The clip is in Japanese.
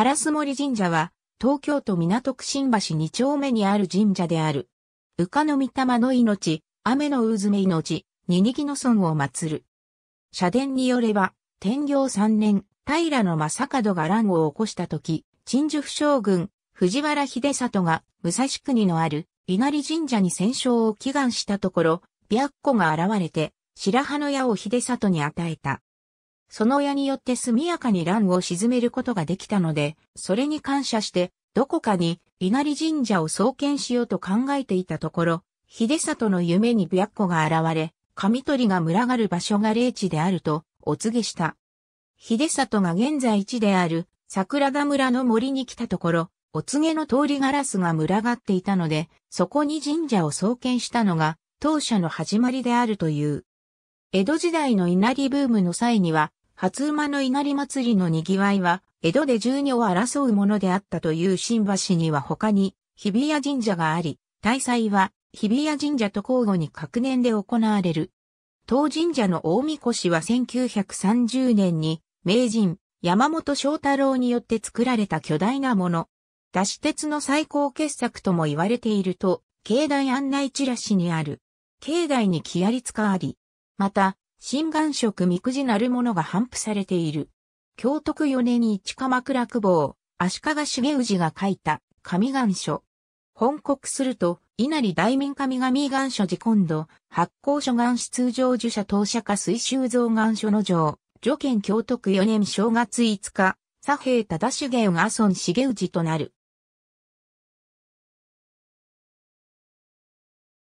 烏森神社は、東京都港区新橋2丁目にある神社である。浮かの御霊の命、雨の渦め命、ににぎの尊を祀る。社殿によれば、天行3年、平の正門が乱を起こした時、陳寿将軍、藤原秀里が武蔵国のある稲荷神社に戦勝を祈願したところ、白虎が現れて、白羽の矢を秀里に与えた。その親によって速やかに乱を沈めることができたので、それに感謝して、どこかに稲荷神社を創建しようと考えていたところ、秀里の夢に白子が現れ、神鳥が群がる場所が霊地であるとお告げした。秀里が現在地である桜田村の森に来たところ、お告げの通りガラスが群がっていたので、そこに神社を創建したのが当社の始まりであるという。江戸時代の稲荷ブームの際には、初馬の稲荷祭りの賑わいは、江戸で十二を争うものであったという新橋には他に、日比谷神社があり、大祭は日比谷神社と交互に各年で行われる。当神社の大神輿は1930年に、名人、山本翔太郎によって作られた巨大なもの。脱鉄の最高傑作とも言われていると、境内案内チラシにある。境内に木やり使あり。また、心眼色みくじなるものが頒布されている。京徳四年に一鎌倉久保、足利重氏が書いた、神願書。本国すると、稲荷大民神神願書時今度、発行書願子通常受者当社化水修増願書の上、助見京徳四年正月五日、左平忠重が孫重氏となる。